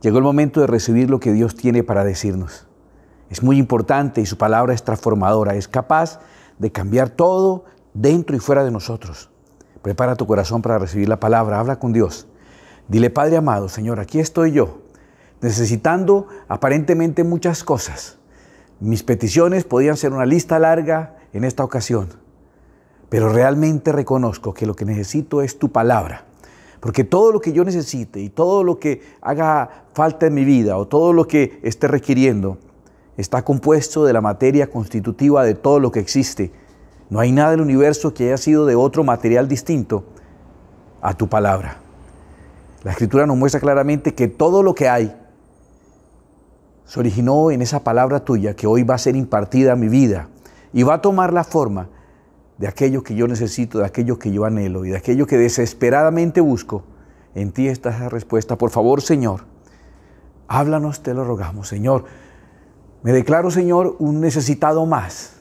Llegó el momento de recibir lo que Dios tiene para decirnos. Es muy importante y su palabra es transformadora, es capaz de cambiar todo dentro y fuera de nosotros. Prepara tu corazón para recibir la palabra, habla con Dios. Dile, Padre amado, Señor, aquí estoy yo, necesitando aparentemente muchas cosas. Mis peticiones podían ser una lista larga en esta ocasión, pero realmente reconozco que lo que necesito es tu palabra. Porque todo lo que yo necesite y todo lo que haga falta en mi vida o todo lo que esté requiriendo está compuesto de la materia constitutiva de todo lo que existe. No hay nada en el universo que haya sido de otro material distinto a tu palabra. La escritura nos muestra claramente que todo lo que hay se originó en esa palabra tuya que hoy va a ser impartida a mi vida y va a tomar la forma de aquello que yo necesito, de aquello que yo anhelo y de aquello que desesperadamente busco. En ti está esa respuesta. Por favor, Señor, háblanos, te lo rogamos, Señor. Me declaro, Señor, un necesitado más.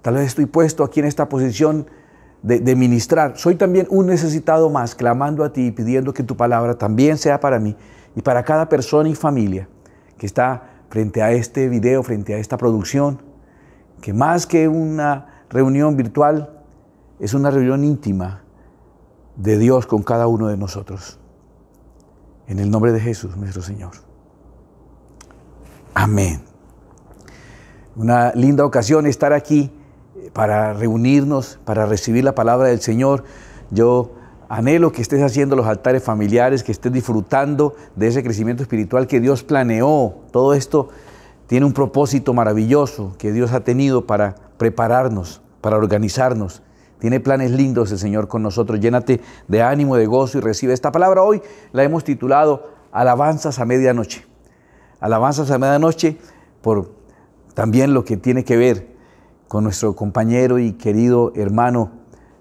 Tal vez estoy puesto aquí en esta posición de, de, ministrar. Soy también un necesitado más, clamando a ti y pidiendo que tu palabra también sea para mí y para cada persona y familia que está frente a este video, frente a esta producción, que más que una reunión virtual es una reunión íntima de Dios con cada uno de nosotros. En el nombre de Jesús, nuestro Señor. Amén. Una linda ocasión estar aquí eh, para reunirnos, para recibir la palabra del Señor. Yo anhelo que estés haciendo los altares familiares, que estés disfrutando de ese crecimiento espiritual que Dios planeó. Todo esto tiene un propósito maravilloso que Dios ha tenido para prepararnos, para organizarnos. Tiene planes lindos el Señor con nosotros. Llénate de ánimo, de gozo y recibe esta palabra. Hoy la hemos titulado Alabanzas a medianoche. Alabanzas a medianoche por también lo que tiene que ver con nuestro compañero y querido hermano,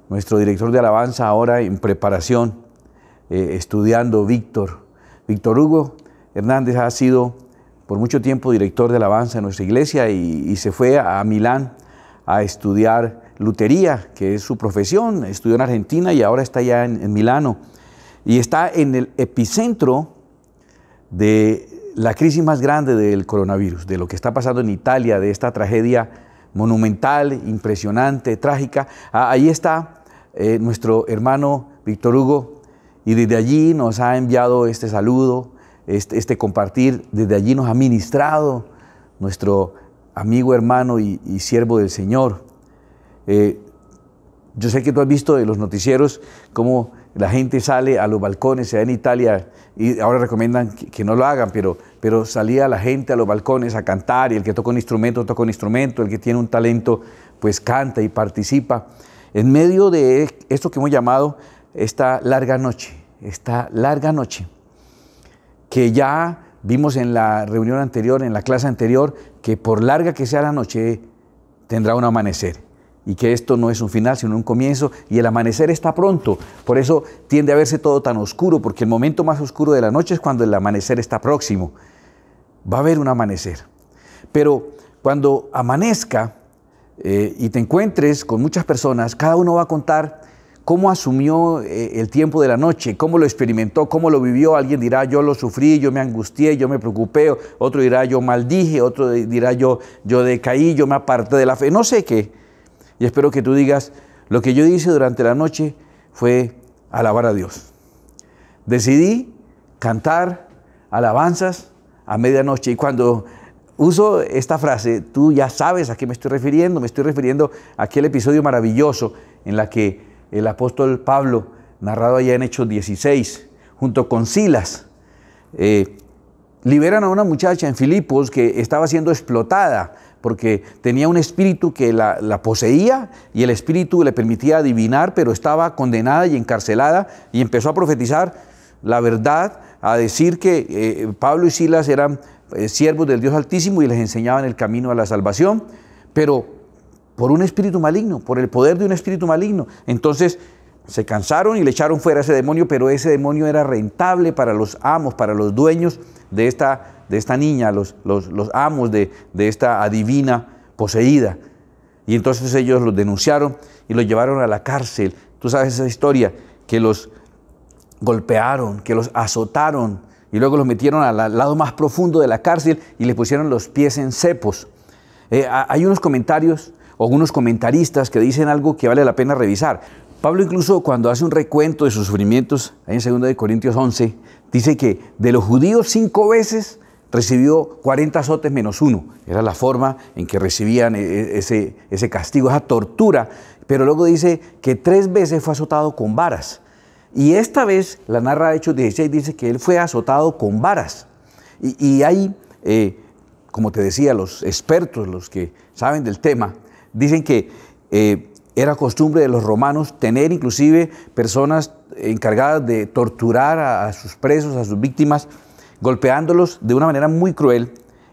nuestro director de alabanza ahora en preparación, eh, estudiando Víctor. Víctor Hugo Hernández ha sido por mucho tiempo director de la Avanza en nuestra iglesia y, se fue a, Milán a estudiar lutería, que es su profesión. Estudió en Argentina y ahora está ya en, Milano. Y está en el epicentro de la crisis más grande del coronavirus, de lo que está pasando en Italia, de esta tragedia monumental, impresionante, trágica. Ah, ahí está eh, nuestro hermano Víctor Hugo y desde allí nos ha enviado este saludo este, este, compartir. Desde allí nos ha ministrado nuestro amigo, hermano y, siervo del Señor. Eh, yo sé que tú has visto en los noticieros cómo la gente sale a los balcones, en Italia, y ahora recomiendan que, no lo hagan, pero, pero salía la gente a los balcones a cantar, y el que toca un instrumento, toca un instrumento, el que tiene un talento, pues canta y participa. En medio de esto que hemos llamado esta larga noche, esta larga noche, que ya vimos en la reunión anterior, en la clase anterior, que por larga que sea la noche, tendrá un amanecer. Y que esto no es un final, sino un comienzo. Y el amanecer está pronto. Por eso tiende a verse todo tan oscuro, porque el momento más oscuro de la noche es cuando el amanecer está próximo. Va a haber un amanecer. Pero cuando amanezca eh, y te encuentres con muchas personas, cada uno va a contar ¿Cómo asumió eh, el tiempo de la noche? ¿Cómo lo experimentó? ¿Cómo lo vivió? Alguien dirá, yo lo sufrí, yo me angustié, yo me preocupé. Otro dirá, yo maldije. Otro dirá, yo, yo decaí, yo me aparté de la fe. No sé qué. Y espero que tú digas, lo que yo hice durante la noche fue alabar a Dios. Decidí cantar alabanzas a medianoche. Y cuando uso esta frase, tú ya sabes a qué me estoy refiriendo. Me estoy refiriendo a aquel episodio maravilloso en la que el apóstol Pablo, narrado allá en Hechos 16, junto con Silas. Eh, liberan a una muchacha en Filipos que estaba siendo explotada porque tenía un espíritu que la, poseía y el espíritu le permitía adivinar, pero estaba condenada y encarcelada y empezó a profetizar la verdad, a decir que eh, Pablo y Silas eran eh, siervos del Dios Altísimo y les enseñaban el camino a la salvación, pero por un espíritu maligno, por el poder de un espíritu maligno. Entonces se cansaron y le echaron fuera a ese demonio, pero ese demonio era rentable para los amos, para los dueños de esta, de esta niña, los, los, amos de, esta adivina poseída. Y entonces ellos los denunciaron y los llevaron a la cárcel. Tú sabes esa historia, que los golpearon, que los azotaron y luego los metieron al lado más profundo de la cárcel y les pusieron los pies en cepos. Eh, hay unos comentarios o algunos comentaristas que dicen algo que vale la pena revisar. Pablo incluso cuando hace un recuento de sus sufrimientos, ahí en 2 Corintios 11, dice que de los judíos cinco veces recibió 40 azotes menos uno. Era la forma en que recibían e, e, ese, ese castigo, esa tortura. Pero luego dice que tres veces fue azotado con varas. Y esta vez la narra Hechos 16 dice que él fue azotado con varas. Y, y hay, eh, como te decía, los expertos, los que saben del tema, Dicen que eh, era costumbre de los romanos tener inclusive personas encargadas de torturar a, sus presos, a sus víctimas, golpeándolos de una manera muy cruel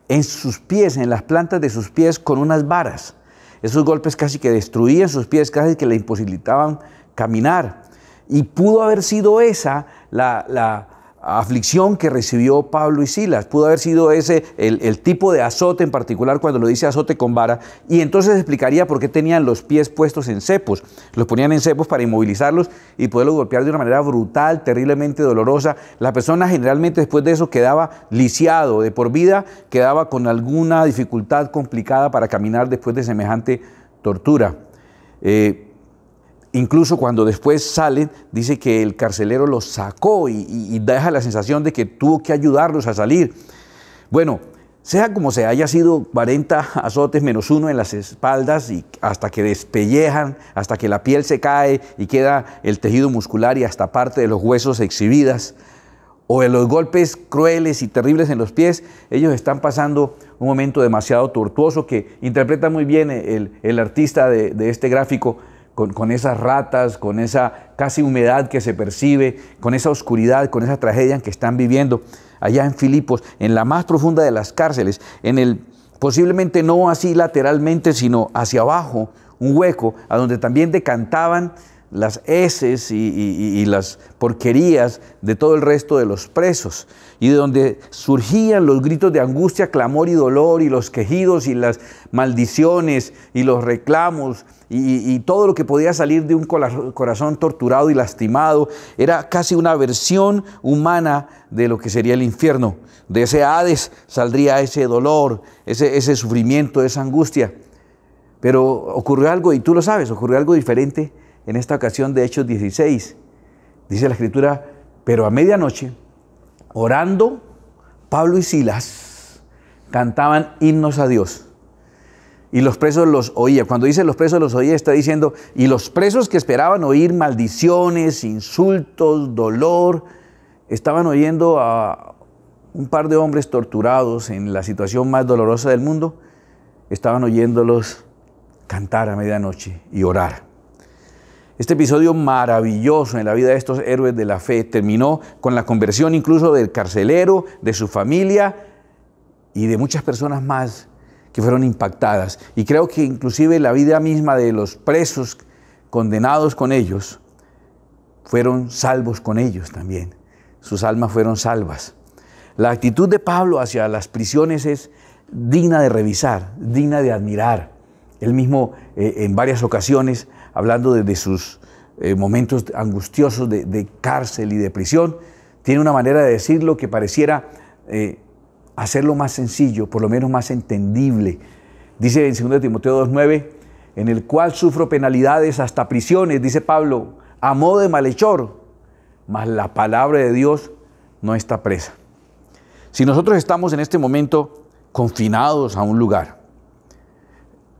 en sus pies, en las plantas de sus pies con unas varas. Esos golpes casi que destruían sus pies, casi que le imposibilitaban caminar. Y pudo haber sido esa la, aflicción que recibió Pablo y Silas. Pudo haber sido ese el, tipo de azote en particular cuando lo dice azote con vara. Y entonces explicaría por qué tenían los pies puestos en cepos. Los ponían en cepos para inmovilizarlos y poderlos golpear de una manera brutal, terriblemente dolorosa. La persona generalmente después de eso quedaba lisiado de por vida, quedaba con alguna dificultad complicada para caminar después de semejante tortura. Eh, Incluso cuando después salen, dice que el carcelero los sacó y, deja la sensación de que tuvo que ayudarlos a salir. Bueno, sea como sea, haya sido 40 azotes menos uno en las espaldas y hasta que despellejan, hasta que la piel se cae y queda el tejido muscular y hasta parte de los huesos exhibidas, o en los golpes crueles y terribles en los pies, ellos están pasando un momento demasiado tortuoso que interpreta muy bien el, artista de este gráfico con, esas ratas, con esa casi humedad que se percibe, con esa oscuridad, con esa tragedia que están viviendo allá en Filipos, en la más profunda de las cárceles, en el posiblemente no así lateralmente, sino hacia abajo, un hueco, a donde también decantaban las heces y, las porquerías de todo el resto de los presos, y de donde surgían los gritos de angustia, clamor y dolor, y los quejidos y las maldiciones y los reclamos, y, todo lo que podía salir de un corazón torturado y lastimado, era casi una versión humana de lo que sería el infierno. De ese Hades saldría ese dolor, ese, ese sufrimiento, esa angustia. Pero ocurrió algo, y tú lo sabes, ocurrió algo diferente en esta ocasión de Hechos 16. Dice la escritura, pero a medianoche, orando, Pablo y Silas cantaban himnos a Dios. Y los presos los oía. Cuando dice los presos los oía, está diciendo, y los presos que esperaban oír maldiciones, insultos, dolor, estaban oyendo a un par de hombres torturados en la situación más dolorosa del mundo, estaban oyéndolos cantar a medianoche y orar. Este episodio maravilloso en la vida de estos héroes de la fe terminó con la conversión incluso del carcelero, de su familia y de muchas personas más que fueron impactadas. Y creo que inclusive la vida misma de los presos condenados con ellos fueron salvos con ellos también. Sus almas fueron salvas. La actitud de Pablo hacia las prisiones es digna de revisar, digna de admirar. Él mismo eh, en varias ocasiones hablando de, sus eh, momentos angustiosos de, cárcel y de prisión, tiene una manera de decirlo que pareciera eh, hacerlo más sencillo, por lo menos más entendible. Dice en 2 Timoteo 2.9, en el cual sufro penalidades hasta prisiones, dice Pablo, a modo de malhechor, mas la palabra de Dios no está presa. Si nosotros estamos en este momento confinados a un lugar,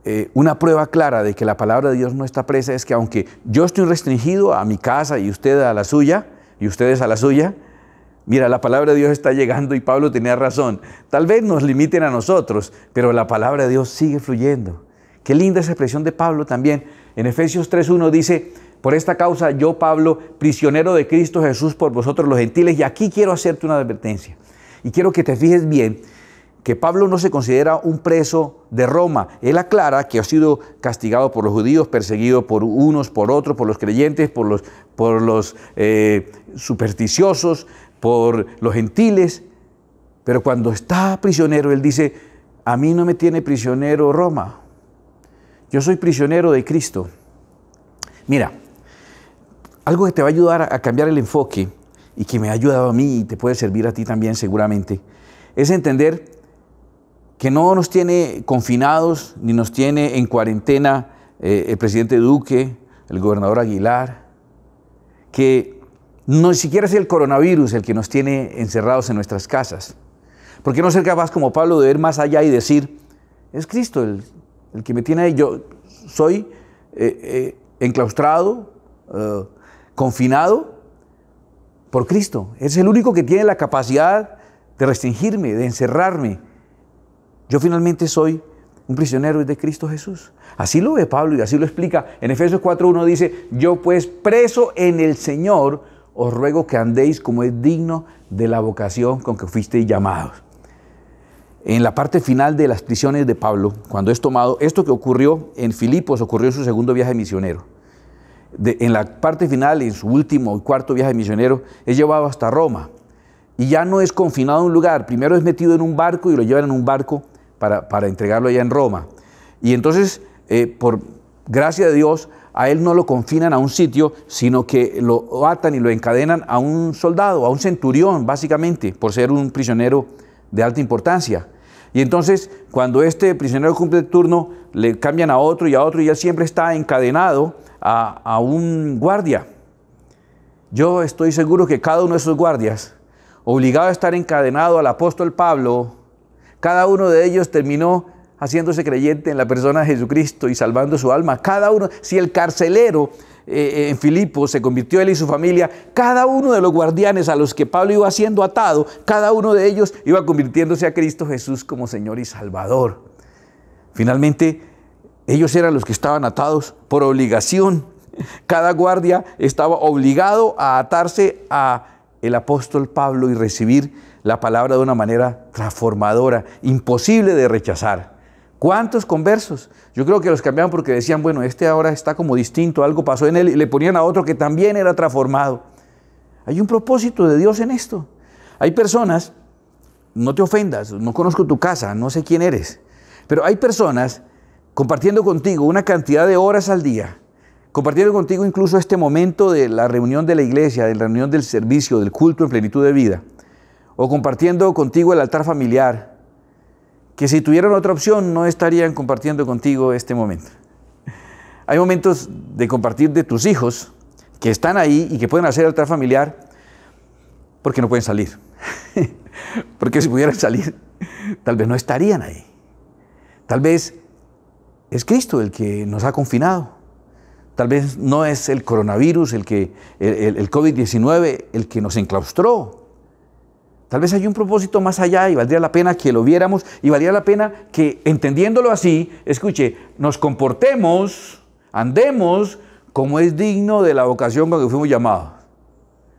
eh, una prueba clara de que la palabra de Dios no está presa es que aunque yo estoy restringido a mi casa y usted a la suya, y ustedes a la suya, mira, la palabra de Dios está llegando y Pablo tenía razón. Tal vez nos limiten a nosotros, pero la palabra de Dios sigue fluyendo. Qué linda esa expresión de Pablo también. En Efesios 3.1 dice, por esta causa yo, Pablo, prisionero de Cristo Jesús por vosotros los gentiles, y aquí quiero hacerte una advertencia. Y quiero que te fijes bien que Pablo no se considera un preso de Roma. Él aclara que ha sido castigado por los judíos, perseguido por unos, por otros, por los creyentes, por los, por los eh, supersticiosos, por los gentiles. Pero cuando está prisionero, él dice, a mí no me tiene prisionero Roma. Yo soy prisionero de Cristo. Mira, algo que te va a ayudar a cambiar el enfoque y que me ha ayudado a mí y te puede servir a ti también seguramente, es entender que no nos tiene confinados ni nos tiene en cuarentena eh, el presidente Duque, el gobernador Aguilar, que no siquiera es el coronavirus el que nos tiene encerrados en nuestras casas. ¿Por qué no ser capaz como Pablo de ver más allá y decir, es Cristo el, que me tiene ahí? Yo soy eh, eh, enclaustrado, confinado por Cristo. Es el único que tiene la capacidad de restringirme, de encerrarme, yo finalmente soy un prisionero de Cristo Jesús. Así lo ve Pablo y así lo explica. En Efesios 4.1 dice, yo pues preso en el Señor, os ruego que andéis como es digno de la vocación con que fuisteis llamados. En la parte final de las prisiones de Pablo, cuando es tomado, esto que ocurrió en Filipos ocurrió en su segundo viaje misionero. en la parte final, en su último y cuarto viaje misionero, es llevado hasta Roma. Y ya no es confinado a un lugar, primero es metido en un barco y lo llevan en un barco para, entregarlo allá en Roma. Y entonces, eh, por gracia de Dios, a él no lo confinan a un sitio, sino que lo atan y lo encadenan a un soldado, a un centurión, básicamente, por ser un prisionero de alta importancia. Y entonces, cuando este prisionero cumple el turno, le cambian a otro y a otro, y él siempre está encadenado a, a un guardia. Yo estoy seguro que cada uno de esos guardias, obligado a estar encadenado al apóstol Pablo, cada uno de ellos terminó haciéndose creyente en la persona de Jesucristo y salvando su alma. Cada uno, si el carcelero eh, eh, en Filipo se convirtió él y su familia, cada uno de los guardianes a los que Pablo iba siendo atado, cada uno de ellos iba convirtiéndose a Cristo Jesús como Señor y Salvador. Finalmente, ellos eran los que estaban atados por obligación. Cada guardia estaba obligado a atarse a el apóstol Pablo y recibir la palabra de una manera transformadora, imposible de rechazar. ¿Cuántos conversos? Yo creo que los cambiaban porque decían, bueno, este ahora está como distinto, algo pasó en él, y le ponían a otro que también era transformado. Hay un propósito de Dios en esto. Hay personas, no te ofendas, no conozco tu casa, no sé quién eres, pero hay personas compartiendo contigo una cantidad de horas al día, compartiendo contigo incluso este momento de la reunión de la iglesia, de la reunión del servicio, del culto en plenitud de vida o compartiendo contigo el altar familiar, que si tuvieran otra opción no estarían compartiendo contigo este momento. Hay momentos de compartir de tus hijos que están ahí y que pueden hacer altar familiar porque no pueden salir. porque si pudieran salir, tal vez no estarían ahí. Tal vez es Cristo el que nos ha confinado. Tal vez no es el coronavirus, el, que, el, COVID-19, el que nos enclaustró Tal vez hay un propósito más allá y valdría la pena que lo viéramos y valdría la pena que, entendiéndolo así, escuche, nos comportemos, andemos como es digno de la vocación con que fuimos llamados.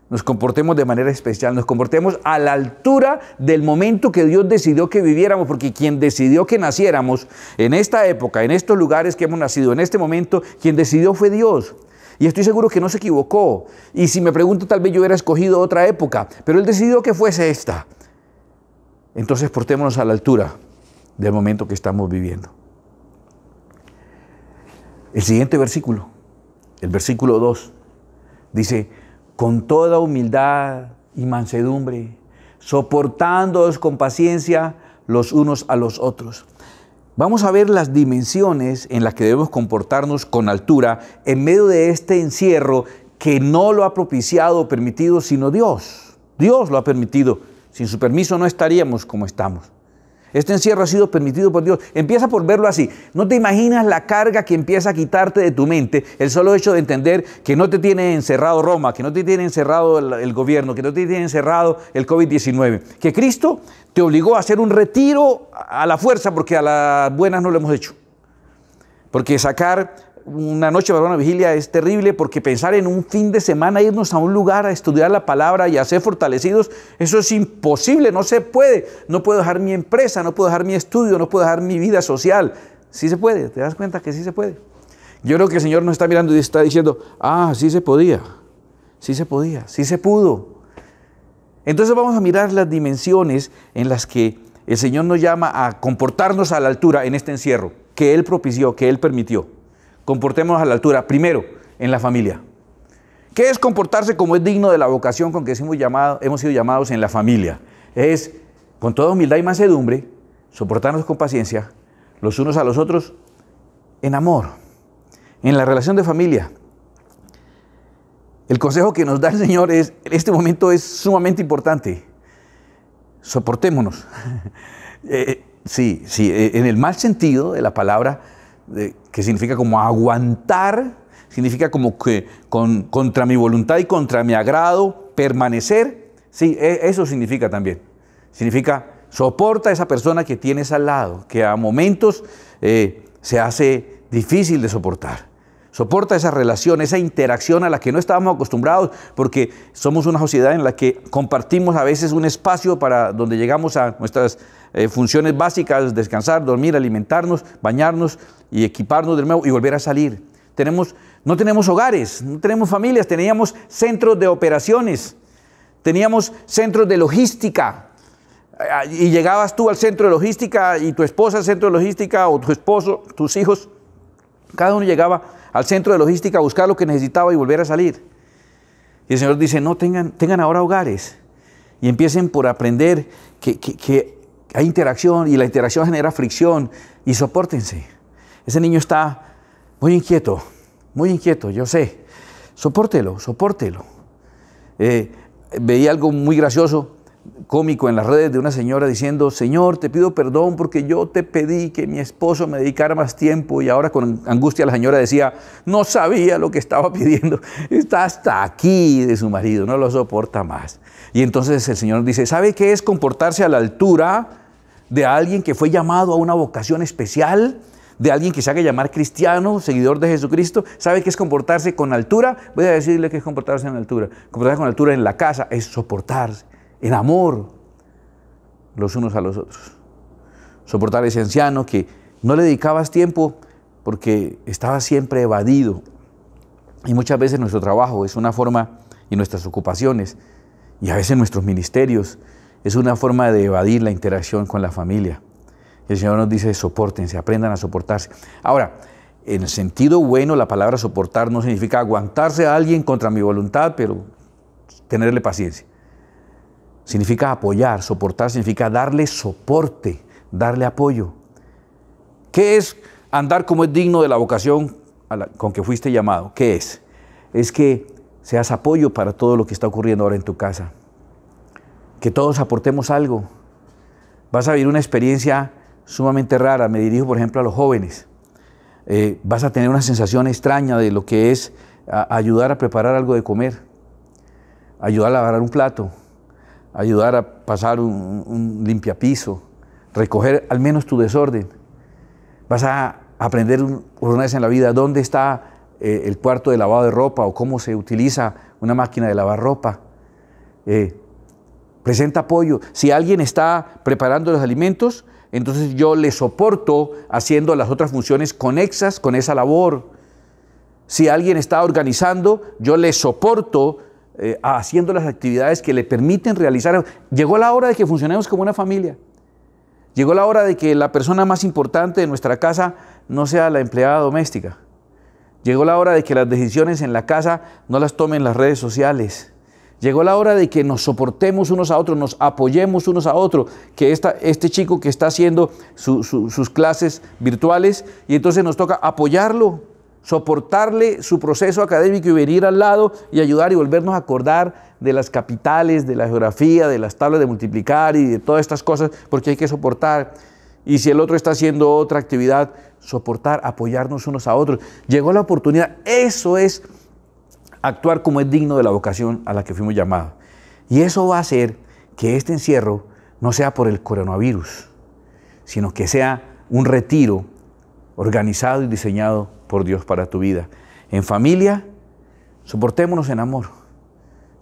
Nos comportemos de manera especial, nos comportemos a la altura del momento que Dios decidió que viviéramos, porque quien decidió que naciéramos en esta época, en estos lugares que hemos nacido, en este momento, quien decidió fue Dios. Y estoy seguro que no se equivocó. Y si me pregunto, tal vez yo hubiera escogido otra época, pero él decidió que fuese esta. Entonces portémonos a la altura del momento que estamos viviendo. El siguiente versículo, el versículo 2, dice, con toda humildad y mansedumbre, soportándoos con paciencia los unos a los otros Vamos a ver las dimensiones en las que debemos comportarnos con altura en medio de este encierro que no lo ha propiciado o permitido sino Dios. Dios lo ha permitido. Sin su permiso no estaríamos como estamos. Este encierro ha sido permitido por Dios. Empieza por verlo así. No te imaginas la carga que empieza a quitarte de tu mente el solo hecho de entender que no te tiene encerrado Roma, que no te tiene encerrado el, gobierno, que no te tiene encerrado el COVID-19. Que Cristo te obligó a hacer un retiro a la fuerza porque a las buenas no lo hemos hecho. Porque sacar una noche para una vigilia es terrible porque pensar en un fin de semana, irnos a un lugar a estudiar la palabra y a ser fortalecidos, eso es imposible, no se puede. No puedo dejar mi empresa, no puedo dejar mi estudio, no puedo dejar mi vida social. Sí se puede, te das cuenta que sí se puede. Yo creo que el Señor nos está mirando y está diciendo, ah, sí se podía, sí se podía, sí se pudo. Entonces vamos a mirar las dimensiones en las que el Señor nos llama a comportarnos a la altura en este encierro que Él propició, que Él permitió. Comportémonos a la altura. Primero, en la familia. ¿Qué es comportarse como es digno de la vocación con que hemos, sido llamados en la familia? Es, con toda humildad y mansedumbre, soportarnos con paciencia los unos a los otros en amor, en la relación de familia. El consejo que nos da el Señor es, en este momento es sumamente importante. Soportémonos. Eh, sí, sí, en el mal sentido de la palabra, que significa como aguantar, significa como que contra mi voluntad y contra mi agrado, permanecer. Sí, e, eso significa también. Significa soporta a esa persona que tienes al lado, que a momentos eh, se hace difícil de soportar. Soporta esa relación, esa interacción a la que no estábamos acostumbrados, porque somos una sociedad en la que compartimos a veces un espacio para donde llegamos a nuestras eh, funciones básicas, descansar, dormir, alimentarnos, bañarnos y equiparnos de nuevo y volver a salir. Tenemos, no tenemos hogares, no tenemos familias, teníamos centros de operaciones, teníamos centros de logística. Ah, y llegabas tú al centro de logística y tu esposa al centro de logística o tu esposo, tus hijos, cada uno llegaba al centro de logística a buscar lo que necesitaba y volver a salir. Y el Señor dice, no, tengan, tengan ahora hogares y empiecen por aprender que, que hay interacción y la interacción genera fricción y soportense. Ese niño está muy inquieto, muy inquieto, yo sé. Sopórtelo, sopórtelo. Eh, veía algo muy gracioso, cómico en las redes de una señora diciendo, Señor, te pido perdón porque yo te pedí que mi esposo me dedicara más tiempo y ahora con angustia la señora decía, no sabía lo que estaba pidiendo, está hasta aquí de su marido, no lo soporta más. Y entonces el Señor dice, ¿sabe qué es comportarse a la altura? de alguien que fue llamado a una vocación especial, de alguien que se haga llamar cristiano, seguidor de Jesucristo, sabe que es comportarse con altura. Voy a decirle que es comportarse en altura. Comportarse con altura en la casa es soportarse, en amor, los unos a los otros. Soportar ese anciano que no le dedicabas tiempo porque estaba siempre evadido. Y muchas veces nuestro trabajo es una forma y nuestras ocupaciones y a veces nuestros ministerios es una forma de evadir la interacción con la familia. El Señor nos dice, soportense, aprendan a soportarse. Ahora, en el sentido bueno, la palabra soportar no significa aguantarse a alguien contra mi voluntad, pero tenerle paciencia. Significa apoyar, soportar significa darle soporte, darle apoyo. ¿Qué es andar como es digno de la vocación con que fuiste llamado? ¿Qué es? Es que seas apoyo para todo lo que está ocurriendo ahora en tu casa que todos aportemos algo. Vas a vivir una experiencia sumamente rara. Me dirijo, por ejemplo, a los jóvenes. Eh, vas a tener una sensación extraña de lo que es ayudar a preparar algo de comer, ayudar a lavar un plato, ayudar a pasar un, un limpiapiso, recoger al menos tu desorden. Vas a aprender una vez en la vida dónde está eh, el cuarto de lavado de ropa o cómo se utiliza una máquina de lavar ropa. Eh, presenta apoyo. Si alguien está preparando los alimentos, entonces yo le soporto haciendo las otras funciones conexas con esa labor. Si alguien está organizando, yo le soporto eh, haciendo las actividades que le permiten realizar. Llegó la hora de que funcionemos como una familia. Llegó la hora de que la persona más importante de nuestra casa no sea la empleada doméstica. Llegó la hora de que las decisiones en la casa no las tomen las redes sociales. Llegó la hora de que nos soportemos unos a otros, nos apoyemos unos a otros, que este chico que está haciendo sus clases virtuales y entonces nos toca apoyarlo, soportarle su proceso académico y venir al lado y ayudar y volvernos a acordar de las capitales, de la geografía, de las tablas de multiplicar y de todas estas cosas, porque hay que soportar. Y si el otro está haciendo otra actividad, soportar, apoyarnos unos a otros. Llegó la oportunidad, eso es actuar como es digno de la vocación a la que fuimos llamados. Y eso va a hacer que este encierro no sea por el coronavirus, sino que sea un retiro organizado y diseñado por Dios para tu vida. En familia, soportémonos en amor.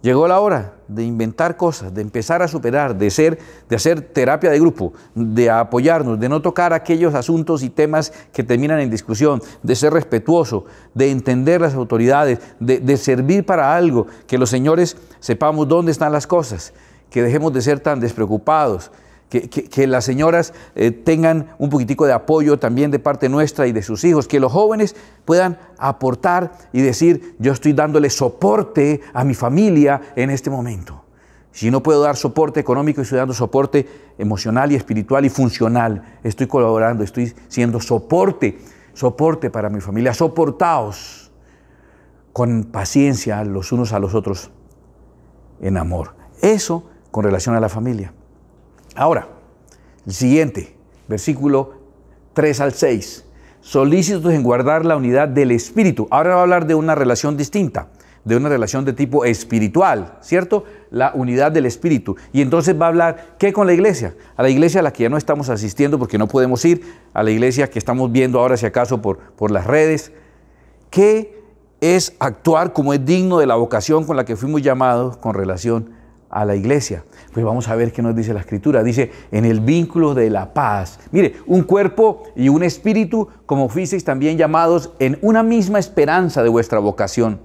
Llegó la hora de inventar cosas, de empezar a superar, de, ser, de hacer terapia de grupo, de apoyarnos, de no tocar aquellos asuntos y temas que terminan en discusión, de ser respetuoso, de entender las autoridades, de, de servir para algo, que los señores sepamos dónde están las cosas, que dejemos de ser tan despreocupados, que, las señoras eh, tengan un poquitico de apoyo también de parte nuestra y de sus hijos, que los jóvenes puedan aportar y decir, yo estoy dándole soporte a mi familia en este momento. Si no puedo dar soporte económico, estoy dando soporte emocional y espiritual y funcional. Estoy colaborando, estoy siendo soporte, soporte para mi familia. Soportaos con paciencia los unos a los otros en amor. Eso con relación a la familia. Ahora, el siguiente, versículo 3 al 6. Solícitos en guardar la unidad del espíritu. Ahora va a hablar de una relación distinta, de una relación de tipo espiritual, ¿cierto? La unidad del espíritu. Y entonces va a hablar, ¿qué con la iglesia? A la iglesia a la que ya no estamos asistiendo porque no podemos ir, a la iglesia que estamos viendo ahora, si acaso, por, por las redes. ¿Qué es actuar como es digno de la vocación con la que fuimos llamados con relación a la iglesia. Pues vamos a ver qué nos dice la escritura. Dice, en el vínculo de la paz. Mire, un cuerpo y un espíritu, como fuisteis también llamados en una misma esperanza de vuestra vocación.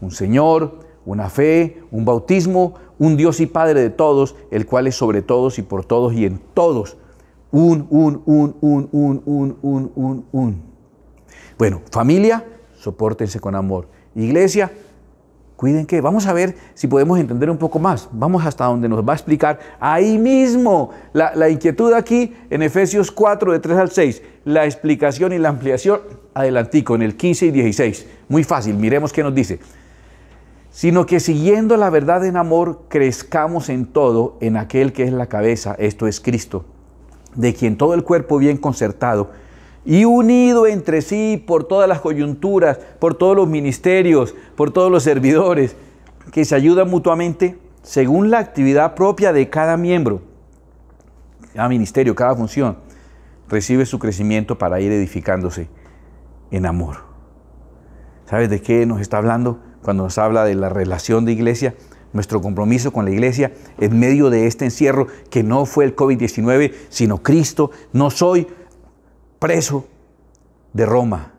Un Señor, una fe, un bautismo, un Dios y Padre de todos, el cual es sobre todos y por todos y en todos. Un, un, un, un, un, un, un, un, un. Bueno, familia, soportense con amor. Iglesia, cuiden que vamos a ver si podemos entender un poco más. Vamos hasta donde nos va a explicar ahí mismo la, inquietud aquí en Efesios 4 de 3 al 6, la explicación y la ampliación adelantico en el 15 y 16. Muy fácil, miremos qué nos dice. Sino que siguiendo la verdad en amor, crezcamos en todo en aquel que es la cabeza, esto es Cristo, de quien todo el cuerpo bien concertado y unido entre sí por todas las coyunturas, por todos los ministerios, por todos los servidores, que se ayudan mutuamente según la actividad propia de cada miembro, cada ministerio, cada función, recibe su crecimiento para ir edificándose en amor. ¿Sabes de qué nos está hablando cuando nos habla de la relación de iglesia? Nuestro compromiso con la iglesia en medio de este encierro que no fue el COVID-19, sino Cristo, no soy preso de Roma,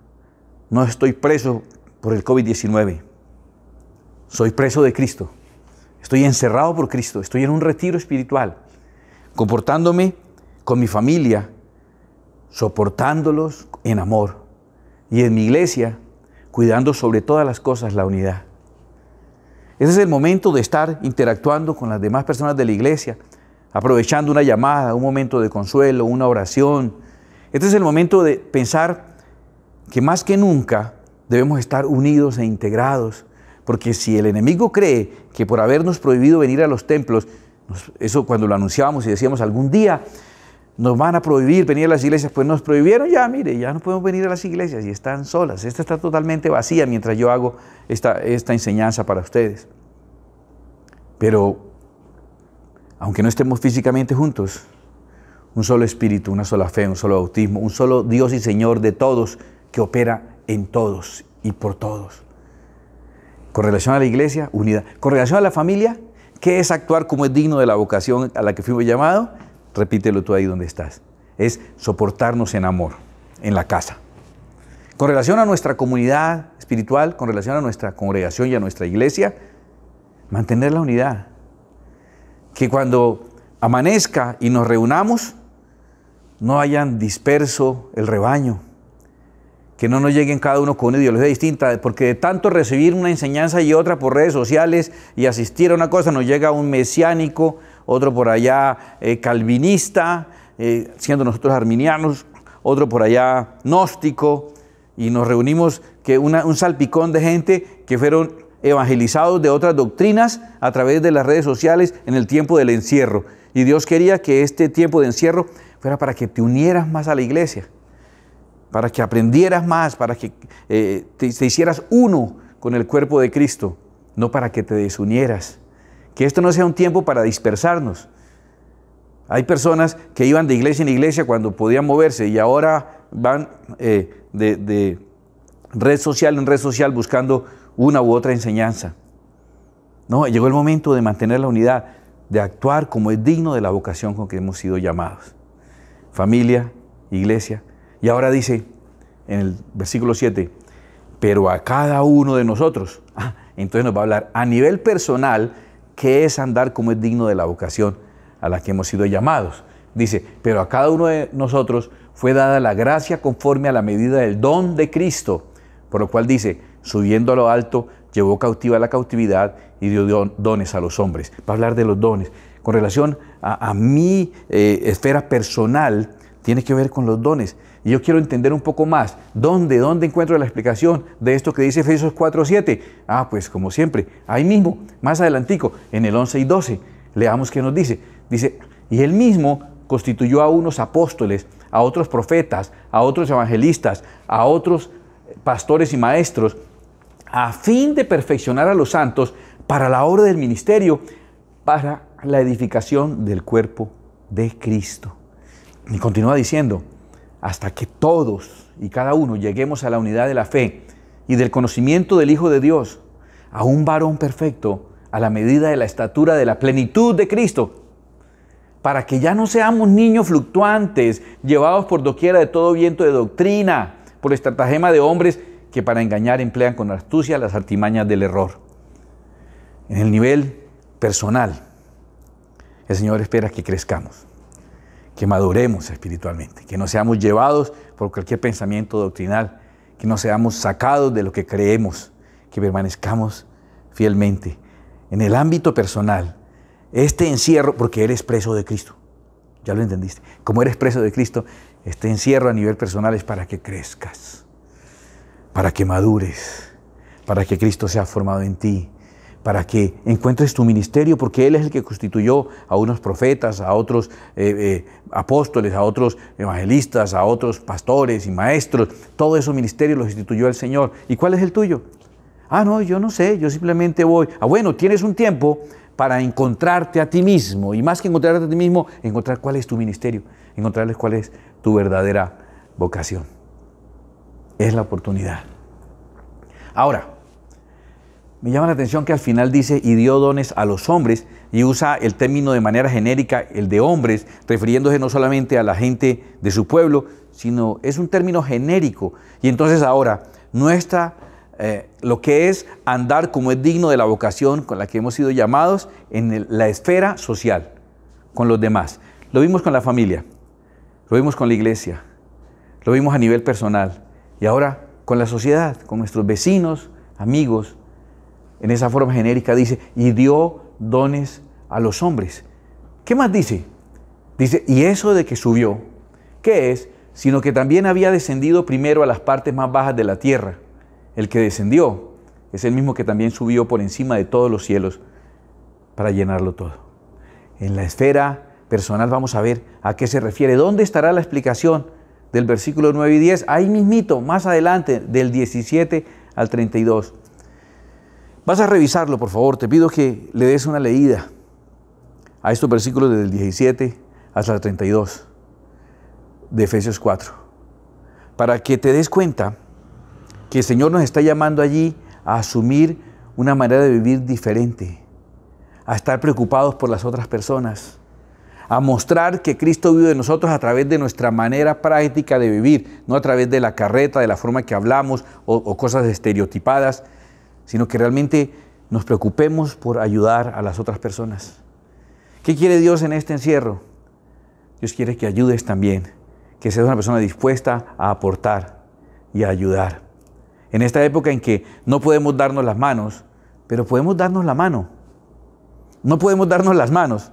no estoy preso por el COVID-19, soy preso de Cristo, estoy encerrado por Cristo, estoy en un retiro espiritual, comportándome con mi familia, soportándolos en amor y en mi iglesia, cuidando sobre todas las cosas la unidad. Ese es el momento de estar interactuando con las demás personas de la iglesia, aprovechando una llamada, un momento de consuelo, una oración, este es el momento de pensar que más que nunca debemos estar unidos e integrados, porque si el enemigo cree que por habernos prohibido venir a los templos, eso cuando lo anunciábamos y decíamos algún día nos van a prohibir venir a las iglesias, pues nos prohibieron ya, mire, ya no podemos venir a las iglesias y están solas. Esta está totalmente vacía mientras yo hago esta, esta enseñanza para ustedes. Pero aunque no estemos físicamente juntos, un solo espíritu, una sola fe, un solo bautismo, un solo Dios y Señor de todos que opera en todos y por todos. Con relación a la iglesia, unidad. Con relación a la familia, ¿qué es actuar como es digno de la vocación a la que fuimos llamados? Repítelo tú ahí donde estás. Es soportarnos en amor, en la casa. Con relación a nuestra comunidad espiritual, con relación a nuestra congregación y a nuestra iglesia, mantener la unidad. Que cuando amanezca y nos reunamos, no hayan disperso el rebaño, que no nos lleguen cada uno con una ideología distinta, porque de tanto recibir una enseñanza y otra por redes sociales y asistir a una cosa, nos llega un mesiánico, otro por allá eh, calvinista, eh, siendo nosotros arminianos, otro por allá gnóstico, y nos reunimos que un salpicón de gente que fueron evangelizados de otras doctrinas a través de las redes sociales en el tiempo del encierro. Y Dios quería que este tiempo de encierro era para que te unieras más a la iglesia, para que aprendieras más, para que eh, te, hicieras uno con el cuerpo de Cristo, no para que te desunieras. Que esto no sea un tiempo para dispersarnos. Hay personas que iban de iglesia en iglesia cuando podían moverse y ahora van eh, de, de red social en red social buscando una u otra enseñanza. No, llegó el momento de mantener la unidad, de actuar como es digno de la vocación con que hemos sido llamados familia, iglesia. Y ahora dice en el versículo 7, pero a cada uno de nosotros, ah, entonces nos va a hablar a nivel personal qué es andar como es digno de la vocación a la que hemos sido llamados. Dice, pero a cada uno de nosotros fue dada la gracia conforme a la medida del don de Cristo, por lo cual dice, subiendo a lo alto, llevó cautiva la cautividad y dio dones a los hombres. Va a hablar de los dones. Con relación a, mi eh, esfera personal, tiene que ver con los dones. Y yo quiero entender un poco más. ¿Dónde, dónde encuentro la explicación de esto que dice Efesios 4.7? Ah, pues como siempre, ahí mismo, más adelantico, en el 11 y 12, leamos qué nos dice. Dice, y él mismo constituyó a unos apóstoles, a otros profetas, a otros evangelistas, a otros pastores y maestros, a fin de perfeccionar a los santos para la obra del ministerio, para la edificación del cuerpo de Cristo. Y continúa diciendo, hasta que todos y cada uno lleguemos a la unidad de la fe y del conocimiento del Hijo de Dios, a un varón perfecto, a la medida de la estatura de la plenitud de Cristo, para que ya no seamos niños fluctuantes, llevados por doquiera de todo viento de doctrina, por estratagema de hombres que para engañar emplean con astucia las artimañas del error. En el nivel personal, el Señor espera que crezcamos, que maduremos espiritualmente, que no seamos llevados por cualquier pensamiento doctrinal, que no seamos sacados de lo que creemos, que permanezcamos fielmente. En el ámbito personal, este encierro, porque eres preso de Cristo, ya lo entendiste, como eres preso de Cristo, este encierro a nivel personal es para que crezcas, para que madures, para que Cristo sea formado en ti, para que encuentres tu ministerio, porque Él es el que constituyó a unos profetas, a otros eh, eh, apóstoles, a otros evangelistas, a otros pastores y maestros. Todos esos ministerios los instituyó el Señor. ¿Y cuál es el tuyo? Ah, no, yo no sé, yo simplemente voy. Ah, bueno, tienes un tiempo para encontrarte a ti mismo, y más que encontrarte a ti mismo, encontrar cuál es tu ministerio, encontrarles cuál es tu verdadera vocación. Es la oportunidad. Ahora, me llama la atención que al final dice, y dio dones a los hombres, y usa el término de manera genérica, el de hombres, refiriéndose no solamente a la gente de su pueblo, sino es un término genérico. Y entonces ahora, nuestra, eh, lo que es andar como es digno de la vocación con la que hemos sido llamados en la esfera social, con los demás. Lo vimos con la familia, lo vimos con la iglesia, lo vimos a nivel personal, y ahora con la sociedad, con nuestros vecinos, amigos, en esa forma genérica dice, y dio dones a los hombres. ¿Qué más dice? Dice, y eso de que subió, ¿qué es? Sino que también había descendido primero a las partes más bajas de la tierra. El que descendió es el mismo que también subió por encima de todos los cielos para llenarlo todo. En la esfera personal vamos a ver a qué se refiere, dónde estará la explicación del versículo 9 y 10, ahí mismito, más adelante, del 17 al 32. Vas a revisarlo, por favor. Te pido que le des una leída a estos versículos el 17 hasta el 32 de Efesios 4, para que te des cuenta que el Señor nos está llamando allí a asumir una manera de vivir diferente, a estar preocupados por las otras personas, a mostrar que Cristo vive de nosotros a través de nuestra manera práctica de vivir, no a través de la carreta, de la forma que hablamos o, o cosas estereotipadas, sino que realmente nos preocupemos por ayudar a las otras personas. ¿Qué quiere Dios en este encierro? Dios quiere que ayudes también, que seas una persona dispuesta a aportar y a ayudar. En esta época en que no podemos darnos las manos, pero podemos darnos la mano. No podemos darnos las manos,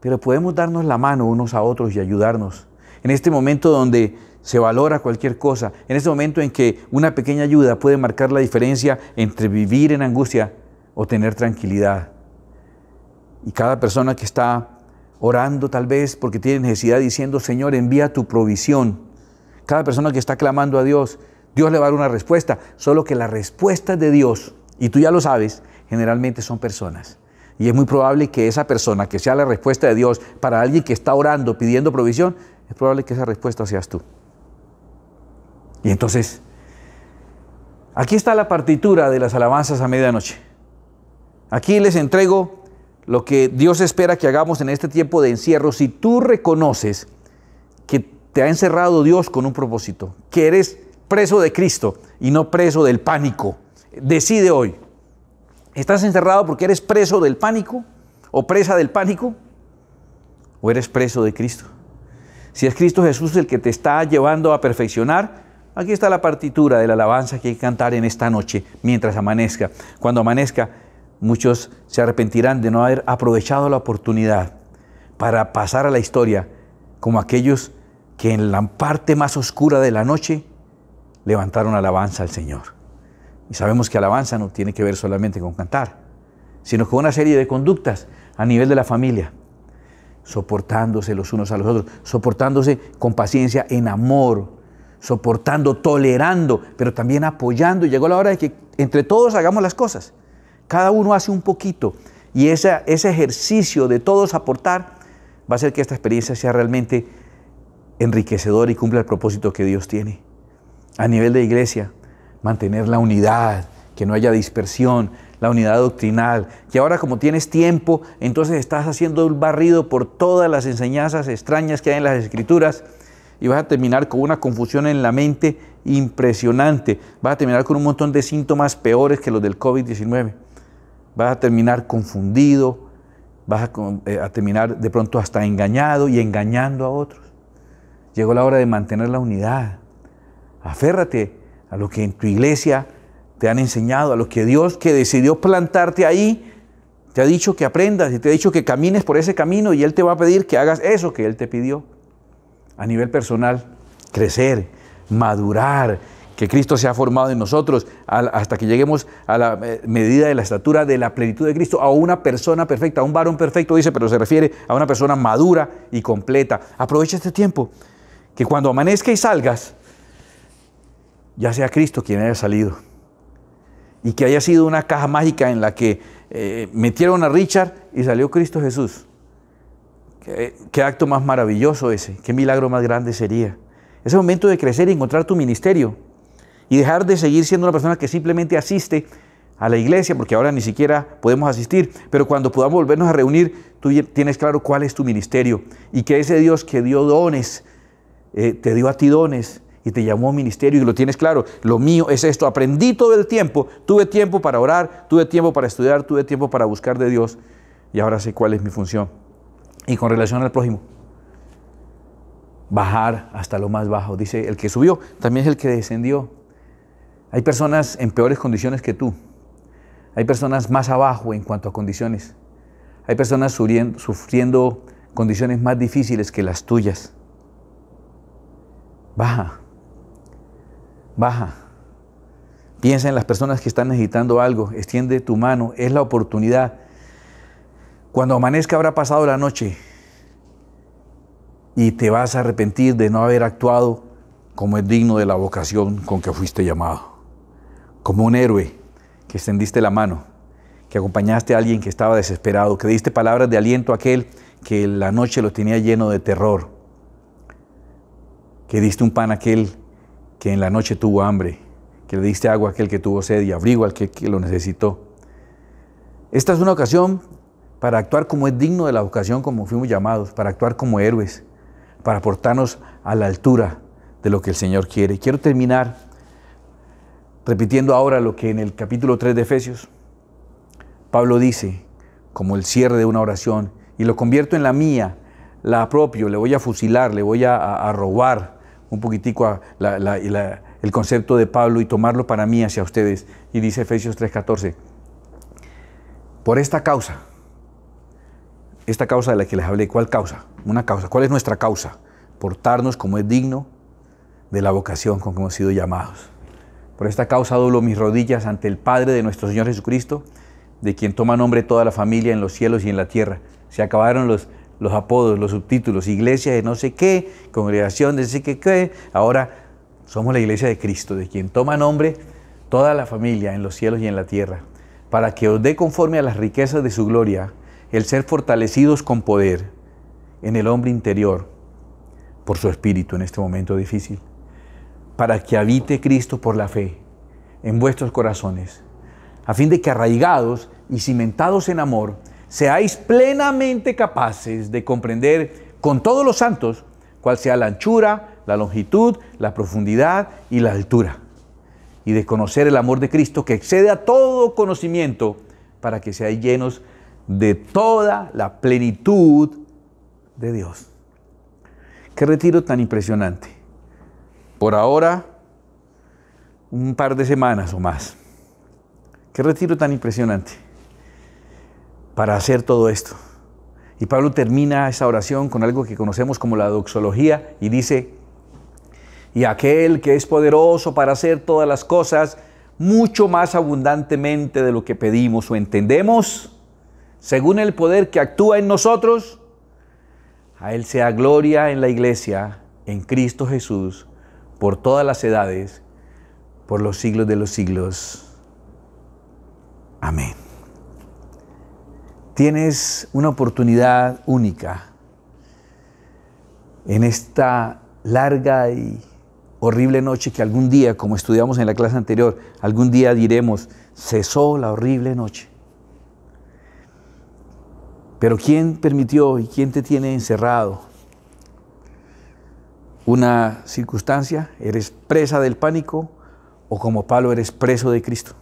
pero podemos darnos la mano unos a otros y ayudarnos. En este momento donde se valora cualquier cosa. En ese momento en que una pequeña ayuda puede marcar la diferencia entre vivir en angustia o tener tranquilidad. Y cada persona que está orando tal vez porque tiene necesidad diciendo, Señor, envía tu provisión. Cada persona que está clamando a Dios, Dios le va a dar una respuesta, solo que las respuestas de Dios, y tú ya lo sabes, generalmente son personas. Y es muy probable que esa persona que sea la respuesta de Dios para alguien que está orando pidiendo provisión, es probable que esa respuesta seas tú. Y entonces, aquí está la partitura de las alabanzas a medianoche. Aquí les entrego lo que Dios espera que hagamos en este tiempo de encierro. Si tú reconoces que te ha encerrado Dios con un propósito, que eres preso de Cristo y no preso del pánico, decide hoy. ¿Estás encerrado porque eres preso del pánico o presa del pánico? ¿O eres preso de Cristo? Si es Cristo Jesús el que te está llevando a perfeccionar, Aquí está la partitura de la alabanza que hay que cantar en esta noche, mientras amanezca. Cuando amanezca, muchos se arrepentirán de no haber aprovechado la oportunidad para pasar a la historia como aquellos que en la parte más oscura de la noche levantaron alabanza al Señor. Y sabemos que alabanza no tiene que ver solamente con cantar, sino con una serie de conductas a nivel de la familia, soportándose los unos a los otros, soportándose con paciencia, en amor, soportando, tolerando, pero también apoyando. Llegó la hora de que entre todos hagamos las cosas. Cada uno hace un poquito y ese ejercicio de todos aportar va a hacer que esta experiencia sea realmente enriquecedora y cumpla el propósito que Dios tiene. A nivel de iglesia, mantener la unidad, que no haya dispersión, la unidad doctrinal, que ahora como tienes tiempo, entonces estás haciendo un barrido por todas las enseñanzas extrañas que hay en las escrituras y vas a terminar con una confusión en la mente impresionante. Vas a terminar con un montón de síntomas peores que los del COVID-19. Vas a terminar confundido, vas a, eh, a, terminar de pronto hasta engañado y engañando a otros. Llegó la hora de mantener la unidad. Aférrate a lo que en tu iglesia te han enseñado, a lo que Dios que decidió plantarte ahí, te ha dicho que aprendas y te ha dicho que camines por ese camino y Él te va a pedir que hagas eso que Él te pidió a nivel personal, crecer, madurar, que Cristo se ha formado en nosotros hasta que lleguemos a la eh, medida de la estatura de la plenitud de Cristo, a una persona perfecta, a un varón perfecto, dice, pero se refiere a una persona madura y completa. Aprovecha este tiempo, que cuando amanezca y salgas, ya sea Cristo quien haya salido, y que haya sido una caja mágica en la que eh, metieron a Richard y salió Cristo Jesús. Qué, acto más maravilloso ese, qué milagro más grande sería. Ese momento de crecer y encontrar tu ministerio y dejar de seguir siendo una persona que simplemente asiste a la iglesia, porque ahora ni siquiera podemos asistir, pero cuando podamos volvernos a reunir, tú tienes claro cuál es tu ministerio y que ese Dios que dio dones, eh, te dio a ti dones y te llamó ministerio y lo tienes claro, lo mío es esto, aprendí todo el tiempo, tuve tiempo para orar, tuve tiempo para estudiar, tuve tiempo para buscar de Dios y ahora sé cuál es mi función y con relación al prójimo. Bajar hasta lo más bajo. Dice, el que subió también es el que descendió. Hay personas en peores condiciones que tú. Hay personas más abajo en cuanto a condiciones. Hay personas sufriendo, condiciones más difíciles que las tuyas. Baja. Baja. Piensa en las personas que están necesitando algo. Extiende tu mano. Es la oportunidad cuando amanezca habrá pasado la noche y te vas a arrepentir de no haber actuado como es digno de la vocación con que fuiste llamado. Como un héroe que extendiste la mano, que acompañaste a alguien que estaba desesperado, que diste palabras de aliento a aquel que la noche lo tenía lleno de terror, que diste un pan a aquel que en la noche tuvo hambre, que le diste agua a aquel que tuvo sed y abrigo al que, que lo necesitó. Esta es una ocasión para actuar como es digno de la vocación como fuimos llamados, para actuar como héroes, para portarnos a la altura de lo que el Señor quiere. Quiero terminar repitiendo ahora lo que en el capítulo 3 de Efesios Pablo dice como el cierre de una oración y lo convierto en la mía, la apropio, le voy a fusilar, le voy a, robar un poquitico el concepto de Pablo y tomarlo para mí hacia ustedes. Y dice Efesios 3:14, por esta causa, esta causa de la que les hablé, ¿cuál causa? Una causa. ¿Cuál es nuestra causa? Portarnos como es digno de la vocación con que hemos sido llamados. Por esta causa doblo mis rodillas ante el Padre de nuestro Señor Jesucristo, de quien toma nombre toda la familia en los cielos y en la tierra. Se acabaron los, los apodos, los subtítulos, iglesia de no sé qué, congregación de no sé qué, qué. Ahora somos la iglesia de Cristo, de quien toma nombre toda la familia en los cielos y en la tierra, para que os dé conforme a las riquezas de su gloria el ser fortalecidos con poder en el hombre interior por su espíritu en este momento difícil, para que habite Cristo por la fe en vuestros corazones, a fin de que arraigados y cimentados en amor, seáis plenamente capaces de comprender con todos los santos cuál sea la anchura, la longitud, la profundidad y la altura, y de conocer el amor de Cristo que excede a todo conocimiento, para que seáis llenos de de toda la plenitud de Dios. Qué retiro tan impresionante. Por ahora, un par de semanas o más. Qué retiro tan impresionante para hacer todo esto. Y Pablo termina esa oración con algo que conocemos como la doxología y dice, y aquel que es poderoso para hacer todas las cosas mucho más abundantemente de lo que pedimos o entendemos, según el poder que actúa en nosotros, a Él sea gloria en la iglesia, en Cristo Jesús, por todas las edades, por los siglos de los siglos. Amén. Tienes una oportunidad única en esta larga y horrible noche que algún día, como estudiamos en la clase anterior, algún día diremos, cesó la horrible noche. Pero ¿quién permitió y quién te tiene encerrado? Una circunstancia, eres presa del pánico o como Pablo eres preso de Cristo.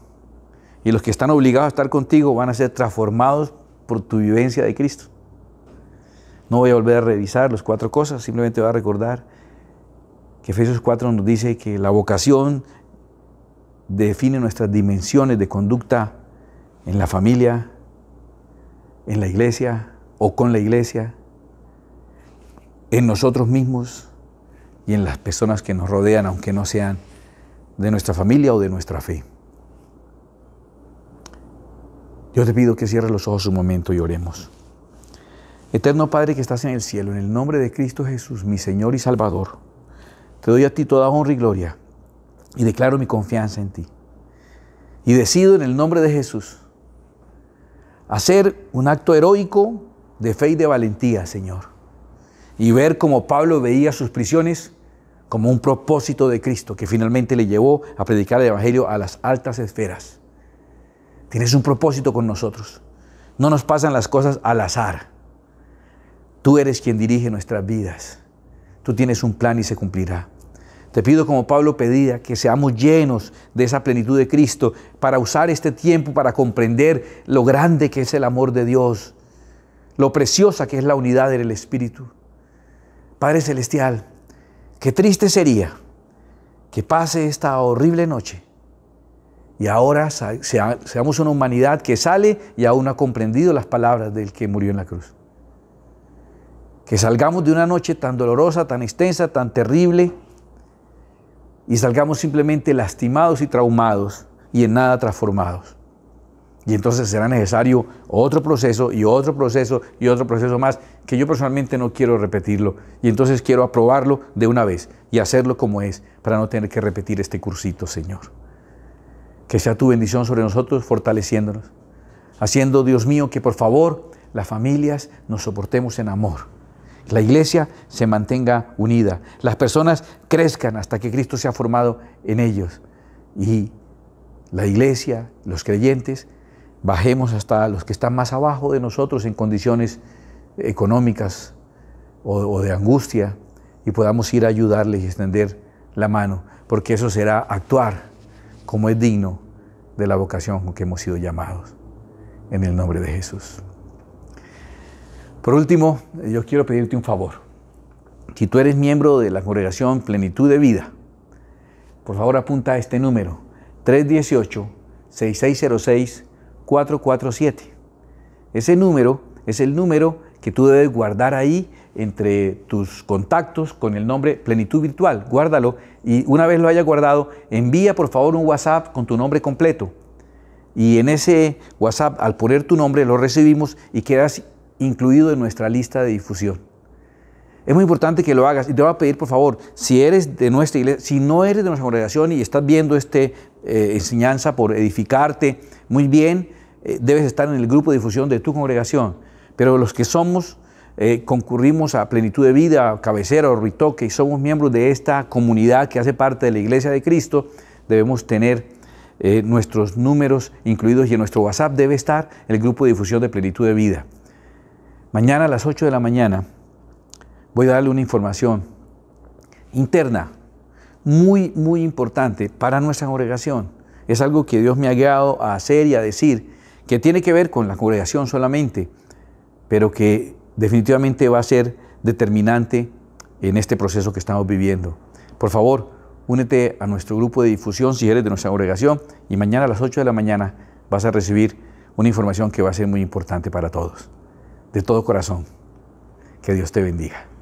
Y los que están obligados a estar contigo van a ser transformados por tu vivencia de Cristo. No voy a volver a revisar las cuatro cosas, simplemente voy a recordar que Efesios 4 nos dice que la vocación define nuestras dimensiones de conducta en la familia, en la iglesia o con la iglesia, en nosotros mismos y en las personas que nos rodean, aunque no sean de nuestra familia o de nuestra fe. Yo te pido que cierres los ojos un momento y oremos. Eterno Padre que estás en el cielo, en el nombre de Cristo Jesús, mi Señor y Salvador, te doy a ti toda honra y gloria y declaro mi confianza en ti. Y decido en el nombre de Jesús hacer un acto heroico de fe y de valentía, Señor, y ver cómo Pablo veía sus prisiones como un propósito de Cristo que finalmente le llevó a predicar el Evangelio a las altas esferas. Tienes un propósito con nosotros. No nos pasan las cosas al azar. Tú eres quien dirige nuestras vidas. Tú tienes un plan y se cumplirá. Te pido como Pablo pedía que seamos llenos de esa plenitud de Cristo para usar este tiempo para comprender lo grande que es el amor de Dios, lo preciosa que es la unidad en el Espíritu. Padre Celestial, qué triste sería que pase esta horrible noche y ahora seamos una humanidad que sale y aún ha comprendido las palabras del que murió en la cruz. Que salgamos de una noche tan dolorosa, tan extensa, tan terrible, y salgamos simplemente lastimados y traumados y en nada transformados. Y entonces será necesario otro proceso y otro proceso y otro proceso más que yo personalmente no quiero repetirlo. Y entonces quiero aprobarlo de una vez y hacerlo como es para no tener que repetir este cursito, Señor. Que sea tu bendición sobre nosotros fortaleciéndonos, haciendo, Dios mío, que por favor las familias nos soportemos en amor la iglesia se mantenga unida, las personas crezcan hasta que Cristo sea formado en ellos y la iglesia, los creyentes, bajemos hasta los que están más abajo de nosotros en condiciones económicas o, o de angustia y podamos ir a ayudarles y extender la mano, porque eso será actuar como es digno de la vocación con que hemos sido llamados. En el nombre de Jesús. Por último, yo quiero pedirte un favor. Si tú eres miembro de la congregación Plenitud de Vida, por favor apunta a este número, 318-6606-447. Ese número es el número que tú debes guardar ahí entre tus contactos con el nombre Plenitud Virtual. Guárdalo y una vez lo hayas guardado, envía por favor un WhatsApp con tu nombre completo. Y en ese WhatsApp, al poner tu nombre, lo recibimos y quedas incluido en nuestra lista de difusión. Es muy importante que lo hagas y te voy a pedir, por favor, si eres de nuestra iglesia, si no eres de nuestra congregación y estás viendo esta eh, enseñanza por edificarte, muy bien, eh, debes estar en el grupo de difusión de tu congregación. Pero los que somos, eh, concurrimos a plenitud de vida, cabecera o ritoque y somos miembros de esta comunidad que hace parte de la iglesia de Cristo, debemos tener nuestros números incluidos y en nuestro WhatsApp debe estar el grupo de difusión de plenitud de vida. Mañana a las 8 de la mañana voy a darle una información interna muy, muy importante para nuestra congregación. Es algo que Dios me ha guiado a hacer y a decir, que tiene que ver con la congregación solamente, pero que definitivamente va a ser determinante en este proceso que estamos viviendo. Por favor, únete a nuestro grupo de difusión si eres de nuestra congregación y mañana a las 8 de la mañana vas a recibir una información que va a ser muy importante para todos de todo corazón. Que Dios te bendiga.